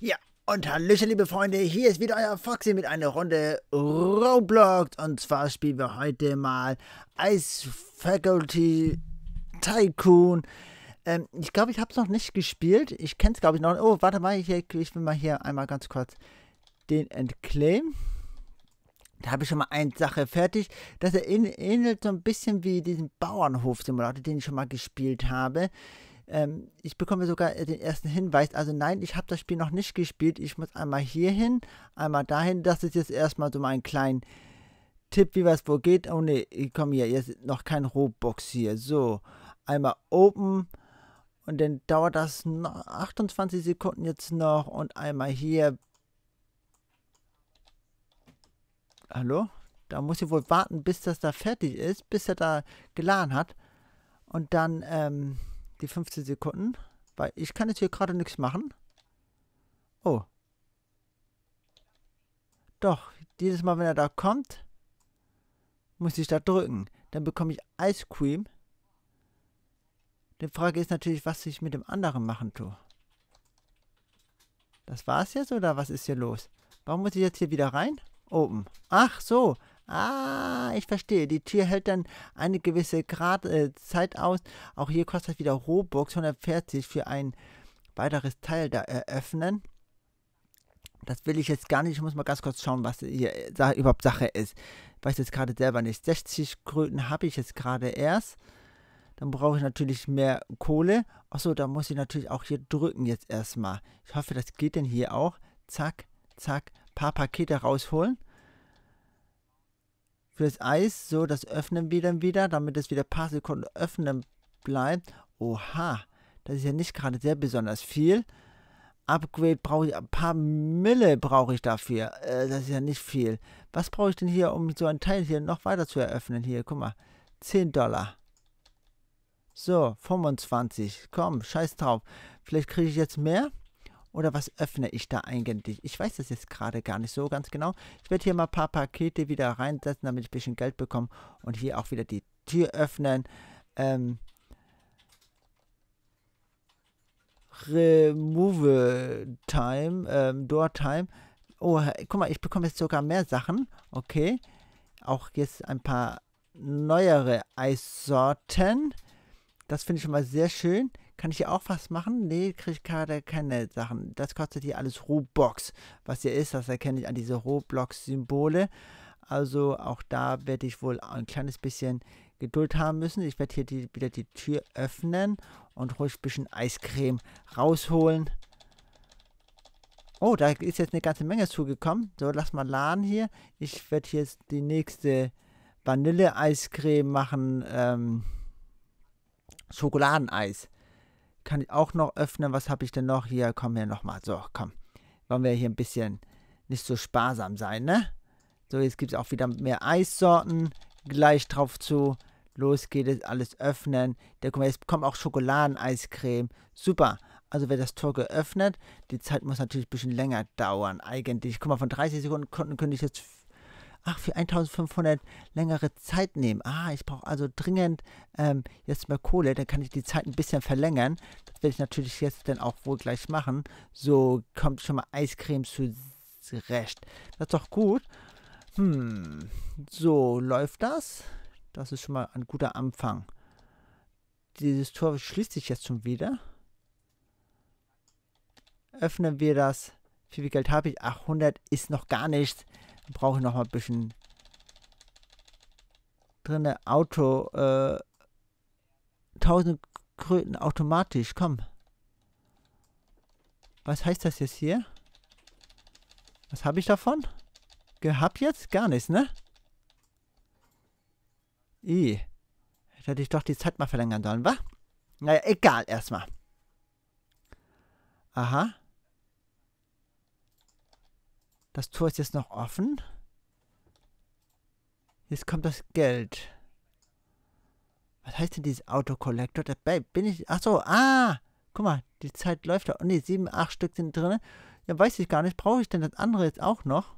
Ja, und Hallöchen, liebe Freunde, hier ist wieder euer Foxy mit einer Runde Roblox. Und zwar spielen wir heute mal Ice Faculty Tycoon. Ähm, ich glaube, ich habe es noch nicht gespielt. Ich kenne es, glaube ich, noch. Oh, warte mal, ich, ich will mal hier einmal ganz kurz den entclaim. Da habe ich schon mal eine Sache fertig. Das ähnelt so ein bisschen wie diesen Bauernhof-Simulator, den ich schon mal gespielt habe. Ähm, ich bekomme sogar äh, den ersten Hinweis, also nein, ich habe das Spiel noch nicht gespielt. Ich muss einmal hier hin, einmal dahin. Das ist jetzt erstmal so mein kleiner Tipp, wie was wo geht. Oh ne, ich komme hier, jetzt noch kein Robux hier. So, einmal Open. Und dann dauert das 28 Sekunden jetzt noch. Und einmal hier. Hallo? Da muss ich wohl warten, bis das da fertig ist, bis er da geladen hat. Und dann, ähm, die 15 Sekunden. Weil ich kann jetzt hier gerade nichts machen. Oh. Doch, dieses Mal, wenn er da kommt, muss ich da drücken. Dann bekomme ich Ice Cream. Die Frage ist natürlich, was ich mit dem anderen machen tue. Das war's jetzt oder was ist hier los? Warum muss ich jetzt hier wieder rein? Oben. Ach so, Ah, ich verstehe. Die Tür hält dann eine gewisse Grad äh, Zeit aus. Auch hier kostet wieder Robux 140 für ein weiteres Teil da eröffnen. Das will ich jetzt gar nicht. Ich muss mal ganz kurz schauen, was hier äh, überhaupt Sache ist. Ich weiß jetzt gerade selber nicht. 60 Kröten habe ich jetzt gerade erst. Dann brauche ich natürlich mehr Kohle. Achso, da muss ich natürlich auch hier drücken jetzt erstmal. Ich hoffe, das geht denn hier auch. Zack, zack, paar Pakete rausholen für das Eis. So, das öffnen wir dann wieder, damit es wieder ein paar Sekunden öffnen bleibt. Oha, das ist ja nicht gerade sehr besonders viel. Upgrade brauche ich, ein paar Mille brauche ich dafür. Äh, das ist ja nicht viel. Was brauche ich denn hier, um so ein Teil hier noch weiter zu eröffnen? Hier, guck mal, 10 Dollar. So, 25. Komm, scheiß drauf. Vielleicht kriege ich jetzt mehr. Oder was öffne ich da eigentlich? Ich weiß das jetzt gerade gar nicht so ganz genau. Ich werde hier mal ein paar Pakete wieder reinsetzen, damit ich ein bisschen Geld bekomme. Und hier auch wieder die Tür öffnen. Ähm, Remove Time, ähm, Door Time. Oh, guck mal, ich bekomme jetzt sogar mehr Sachen. Okay. Auch jetzt ein paar neuere Eissorten. Das finde ich schon mal sehr schön. Kann ich hier auch was machen? Nee, kriege ich gerade keine Sachen. Das kostet hier alles Robux. Was hier ist, das erkenne ich an diese Roblox-Symbole. Also auch da werde ich wohl ein kleines bisschen Geduld haben müssen. Ich werde hier die, wieder die Tür öffnen und ruhig ein bisschen Eiscreme rausholen. Oh, da ist jetzt eine ganze Menge zugekommen. So, lass mal laden hier. Ich werde jetzt die nächste Vanille-Eiscreme machen. Ähm, Schokoladeneis kann ich auch noch öffnen. Was habe ich denn noch? Hier, komm hier nochmal. So, komm. Wollen wir hier ein bisschen nicht so sparsam sein, ne? So, jetzt gibt es auch wieder mehr Eissorten. Gleich drauf zu. Los geht es, alles öffnen. Der, guck mal, jetzt kommt auch Schokoladeneiscreme. Super. Also wird das Tor geöffnet. Die Zeit muss natürlich ein bisschen länger dauern eigentlich. Guck mal, von 30 Sekunden könnte ich jetzt ach, für 1500 längere Zeit nehmen. Ah, ich brauche also dringend ähm, jetzt mehr Kohle, dann kann ich die Zeit ein bisschen verlängern. Das werde ich natürlich jetzt dann auch wohl gleich machen. So kommt schon mal Eiscreme zurecht. Das ist doch gut. Hm, so läuft das. Das ist schon mal ein guter Anfang. Dieses Tor schließt sich jetzt schon wieder. Öffnen wir das. Wie viel Geld habe ich? 800 ist noch gar nichts brauche ich noch mal ein bisschen drinne Auto äh, 1000 Kröten automatisch, komm. Was heißt das jetzt hier? Was habe ich davon? Gehabt jetzt? Gar nichts, ne? I. Hätte ich doch die Zeit mal verlängern sollen, wa? Naja, egal erstmal. Aha. Das Tor ist jetzt noch offen. Jetzt kommt das Geld. Was heißt denn dieses Autokollektor? Da bin ich. Achso, ah! Guck mal, die Zeit läuft da. Oh ne, sieben, acht Stück sind drin. Ja, weiß ich gar nicht. Brauche ich denn das andere jetzt auch noch?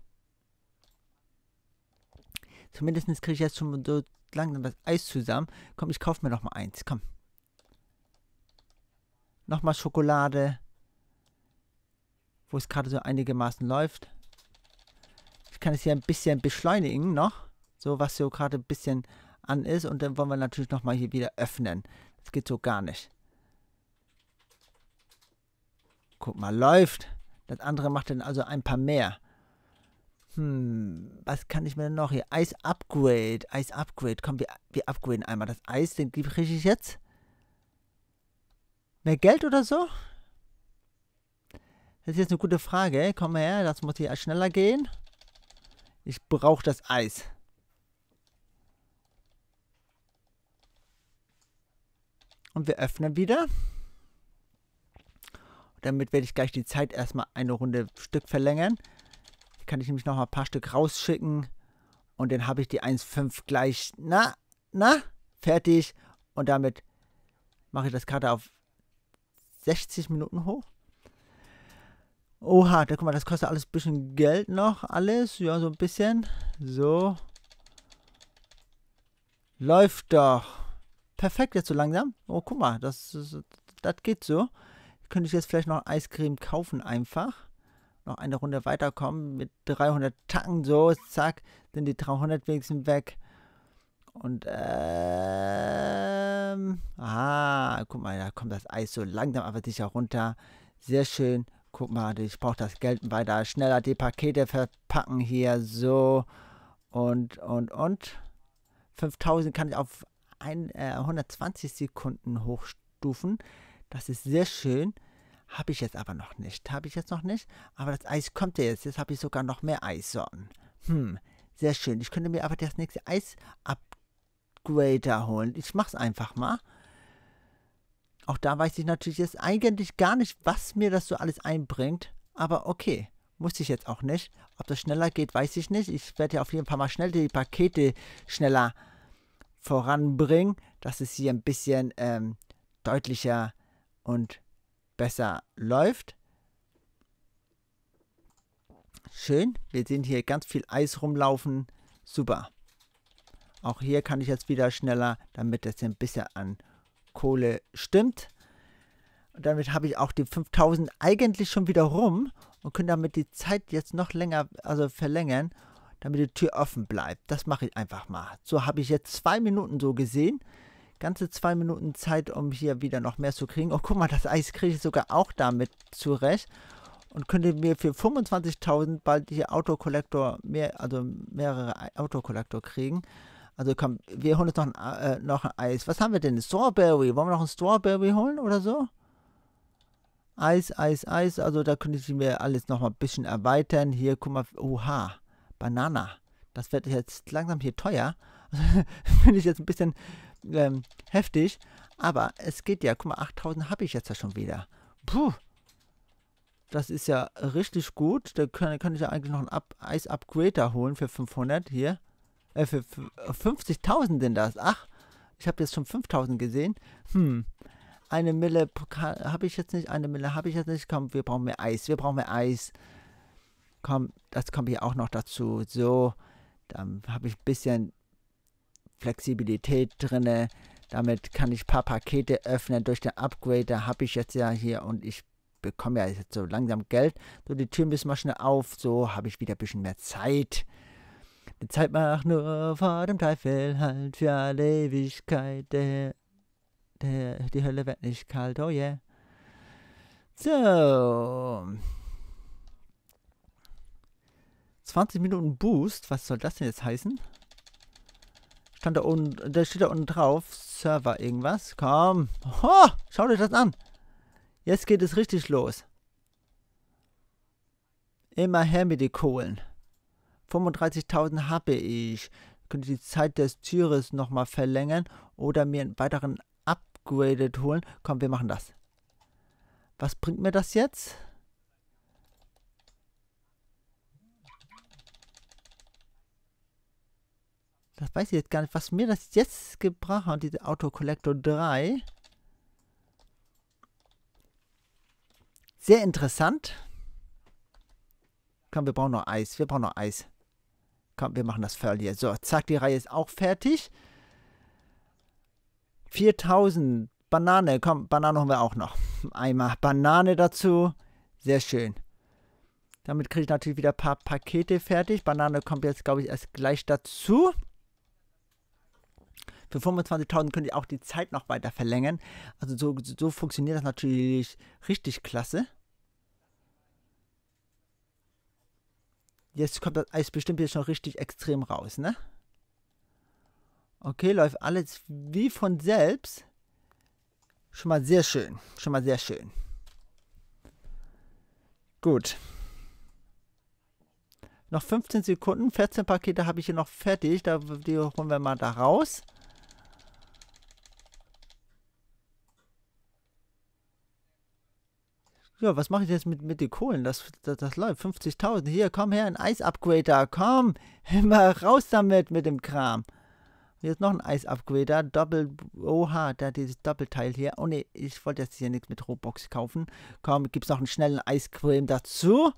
Zumindest kriege ich jetzt schon so langsam das Eis zusammen. Komm, ich kaufe mir noch mal eins. Komm. Nochmal Schokolade. Wo es gerade so einigermaßen läuft kann es hier ein bisschen beschleunigen noch, so was so gerade ein bisschen an ist. Und dann wollen wir natürlich nochmal hier wieder öffnen. Das geht so gar nicht. Guck mal, läuft. Das andere macht dann also ein paar mehr. Hm, was kann ich mir denn noch hier? Eis Upgrade, Eis Upgrade. Komm, wir, wir upgraden einmal das Eis. Den kriege ich jetzt. Mehr Geld oder so? Das ist jetzt eine gute Frage. Komm her, das muss hier schneller gehen. Ich brauche das Eis. Und wir öffnen wieder. Damit werde ich gleich die Zeit erstmal eine Runde Stück verlängern. Hier kann ich nämlich noch mal ein paar Stück rausschicken. Und dann habe ich die 1,5 gleich, na, na, fertig. Und damit mache ich das gerade auf 60 Minuten hoch. Oha, da guck mal, das kostet alles ein bisschen Geld noch, alles. Ja, so ein bisschen. So. Läuft doch. Perfekt jetzt so langsam. Oh, guck mal, das, das, das geht so. Könnte ich jetzt vielleicht noch Eiscreme kaufen einfach. Noch eine Runde weiterkommen mit 300 Tacken. So, zack, sind die 300 wenigstens weg. Und, ähm, ah, guck mal, da kommt das Eis so langsam aber sicher runter. Sehr schön guck mal, ich brauche das Geld weiter, schneller die Pakete verpacken hier, so und, und, und. 5000 kann ich auf ein, äh, 120 Sekunden hochstufen. Das ist sehr schön. Habe ich jetzt aber noch nicht. Habe ich jetzt noch nicht. Aber das Eis kommt ja jetzt. Jetzt habe ich sogar noch mehr Eissorten. Hm, sehr schön. Ich könnte mir aber das nächste Eis-Upgrader holen. Ich mache es einfach mal. Auch da weiß ich natürlich jetzt eigentlich gar nicht, was mir das so alles einbringt. Aber okay, muss ich jetzt auch nicht. Ob das schneller geht, weiß ich nicht. Ich werde ja auf jeden Fall mal schnell die Pakete schneller voranbringen, dass es hier ein bisschen ähm, deutlicher und besser läuft. Schön, wir sehen hier ganz viel Eis rumlaufen. Super. Auch hier kann ich jetzt wieder schneller, damit es ein bisschen an Kohle stimmt. Und damit habe ich auch die 5000 eigentlich schon wieder rum und könnte damit die Zeit jetzt noch länger also verlängern, damit die Tür offen bleibt. Das mache ich einfach mal. So habe ich jetzt zwei Minuten so gesehen. Ganze zwei Minuten Zeit, um hier wieder noch mehr zu kriegen. Oh, guck mal, das Eis kriege ich sogar auch damit zurecht. Und könnte mir für 25.000 bald hier Autokollektor, mehr, also mehrere Autokollektor kriegen. Also komm, wir holen uns noch ein, äh, noch ein Eis. Was haben wir denn? Strawberry. Wollen wir noch ein Strawberry holen oder so? Eis, Eis, Eis. Also da könnte ich mir alles noch mal ein bisschen erweitern. Hier, guck mal. Oha. Banana. Das wird jetzt langsam hier teuer. Finde ich jetzt ein bisschen ähm, heftig. Aber es geht ja. Guck mal, 8000 habe ich jetzt ja schon wieder. Puh. Das ist ja richtig gut. Da könnte ich ja eigentlich noch ein Eis-Upgrader holen für 500 hier äh, für 50.000 äh, sind das. Ach, ich habe jetzt schon 5.000 gesehen. Hm, eine Mille habe ich jetzt nicht, eine Mille habe ich jetzt nicht. Komm, wir brauchen mehr Eis, wir brauchen mehr Eis. Komm, das kommt hier auch noch dazu. So, dann habe ich ein bisschen Flexibilität drinne. Damit kann ich ein paar Pakete öffnen. Durch den Upgrade. Da habe ich jetzt ja hier und ich bekomme ja jetzt so langsam Geld. So, die Tür müssen wir schnell auf. So habe ich wieder ein bisschen mehr Zeit. Die Zeit macht nur vor dem Teufel halt für alle Ewigkeit. Der, der, die Hölle wird nicht kalt, oh yeah. So. 20 Minuten Boost, was soll das denn jetzt heißen? Stand da oben, da steht da unten drauf, Server irgendwas. Komm. Oh, schaut euch das an. Jetzt geht es richtig los. Immer her mit den Kohlen. 35.000 habe ich. Könnte die Zeit des Tieres nochmal verlängern oder mir einen weiteren Upgraded holen. Komm, wir machen das. Was bringt mir das jetzt? Das weiß ich jetzt gar nicht, was mir das jetzt gebracht hat, diese Auto Collector 3. Sehr interessant. Komm, wir brauchen noch Eis. Wir brauchen noch Eis. Komm, wir machen das Furlier. So, zack, die Reihe ist auch fertig. 4000. Banane, komm, Banane haben wir auch noch. Einmal Banane dazu. Sehr schön. Damit kriege ich natürlich wieder ein paar Pakete fertig. Banane kommt jetzt, glaube ich, erst gleich dazu. Für 25.000 könnte ich auch die Zeit noch weiter verlängern. Also so, so funktioniert das natürlich richtig klasse. Jetzt kommt das Eis bestimmt jetzt schon richtig extrem raus, ne? Okay, läuft alles wie von selbst. Schon mal sehr schön. Schon mal sehr schön. Gut. Noch 15 Sekunden. 14 Pakete habe ich hier noch fertig. Da, die holen wir mal da raus. ja, was mache ich jetzt mit, mit den Kohlen? Das, das, das läuft. 50.000. Hier, komm her, ein Eis-Upgrader. Komm, immer raus damit mit dem Kram. Jetzt noch ein Eis-Upgrader. Doppel. Oha, da dieses Doppelteil hier. Oh ne, ich wollte jetzt hier nichts mit Robux kaufen. Komm, gibt es noch einen schnellen Eiscreme dazu.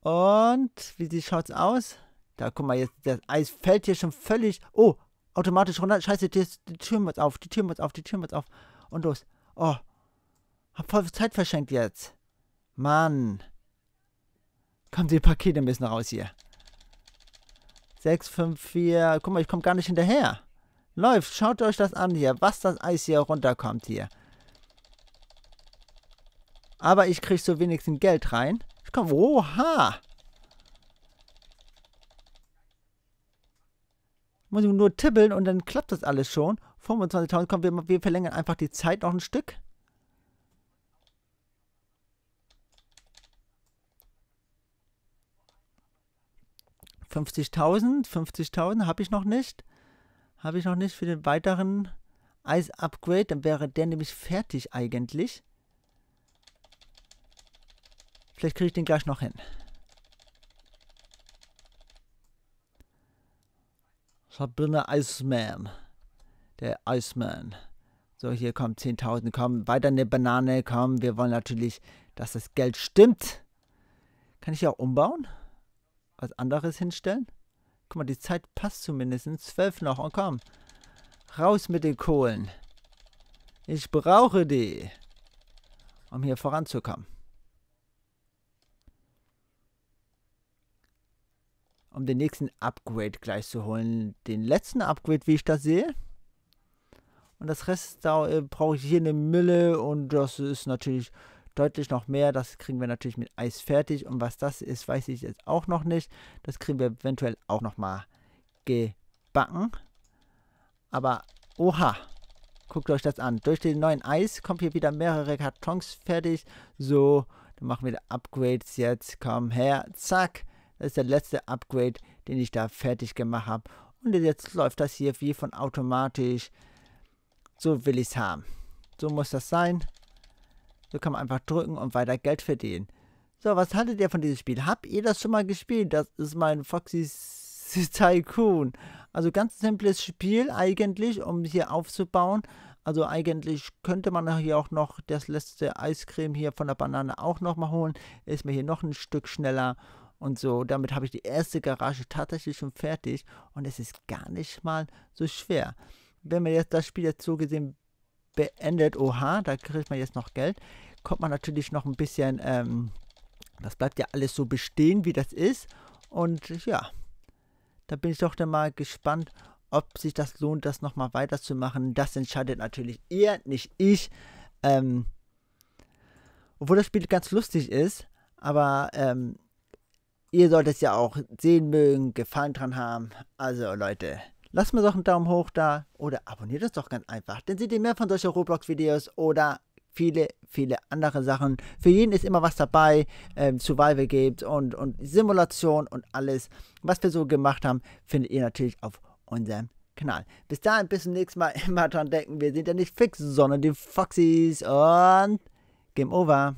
Und wie sieht's schaut's aus? Da guck mal, jetzt das Eis fällt hier schon völlig. Oh, automatisch runter. Scheiße, die, die Tür muss auf, die Tür muss auf, die Tür muss auf. Und los. Oh. Hab voll Zeit verschenkt jetzt. Mann. Kommen die Pakete ein bisschen raus hier. 6, 5, 4. Guck mal, ich komme gar nicht hinterher. Läuft, schaut euch das an hier, was das Eis hier runterkommt hier. Aber ich krieg so wenigstens Geld rein. Ich komme, oha. muss ich nur tippeln und dann klappt das alles schon. 25.000, komm, wir, wir verlängern einfach die Zeit noch ein Stück. ...50.000, 50.000 habe ich noch nicht. Habe ich noch nicht für den weiteren Eis-Upgrade. Dann wäre der nämlich fertig eigentlich. Vielleicht kriege ich den gleich noch hin. Ich Sabrina Iceman. Der Iceman. So, hier kommt 10.000, komm, weiter eine Banane, komm. Wir wollen natürlich, dass das Geld stimmt. Kann ich auch umbauen? Was anderes hinstellen? Guck mal, die Zeit passt zumindest. Zwölf noch, und komm. Raus mit den Kohlen. Ich brauche die, um hier voranzukommen. um den nächsten Upgrade gleich zu holen. Den letzten Upgrade, wie ich das sehe. Und das Rest da äh, brauche ich hier eine Mülle und das ist natürlich deutlich noch mehr. Das kriegen wir natürlich mit Eis fertig. Und was das ist, weiß ich jetzt auch noch nicht. Das kriegen wir eventuell auch nochmal gebacken. Aber oha, guckt euch das an. Durch den neuen Eis kommt hier wieder mehrere Kartons fertig. So, dann machen wir Upgrades jetzt. Komm her, zack. Das ist der letzte Upgrade, den ich da fertig gemacht habe. Und jetzt läuft das hier wie von automatisch. So will ich es haben. So muss das sein. So kann man einfach drücken und weiter Geld verdienen. So, was haltet ihr von diesem Spiel? Habt ihr das schon mal gespielt? Das ist mein Foxy's Tycoon. Also ganz simples Spiel eigentlich, um hier aufzubauen. Also eigentlich könnte man hier auch noch das letzte Eiscreme hier von der Banane auch noch mal holen. Ist mir hier noch ein Stück schneller und so. Damit habe ich die erste Garage tatsächlich schon fertig und es ist gar nicht mal so schwer. Wenn man jetzt das Spiel jetzt so gesehen beendet, oha, da kriegt man jetzt noch Geld, kommt man natürlich noch ein bisschen, ähm, das bleibt ja alles so bestehen, wie das ist. Und ja, da bin ich doch dann mal gespannt, ob sich das lohnt, das nochmal weiterzumachen. Das entscheidet natürlich ihr, nicht ich. Ähm, obwohl das Spiel ganz lustig ist, aber ähm, Ihr sollt es ja auch sehen mögen, Gefallen dran haben. Also Leute, lasst mir doch einen Daumen hoch da oder abonniert es doch ganz einfach. Dann seht ihr mehr von solchen Roblox-Videos oder viele, viele andere Sachen. Für jeden ist immer was dabei, ähm, Survival gibt und, und Simulation und alles, was wir so gemacht haben, findet ihr natürlich auf unserem Kanal. Bis dahin, bis zum nächsten Mal, immer dran denken, wir sind ja nicht fix, sondern die Foxys und Game Over.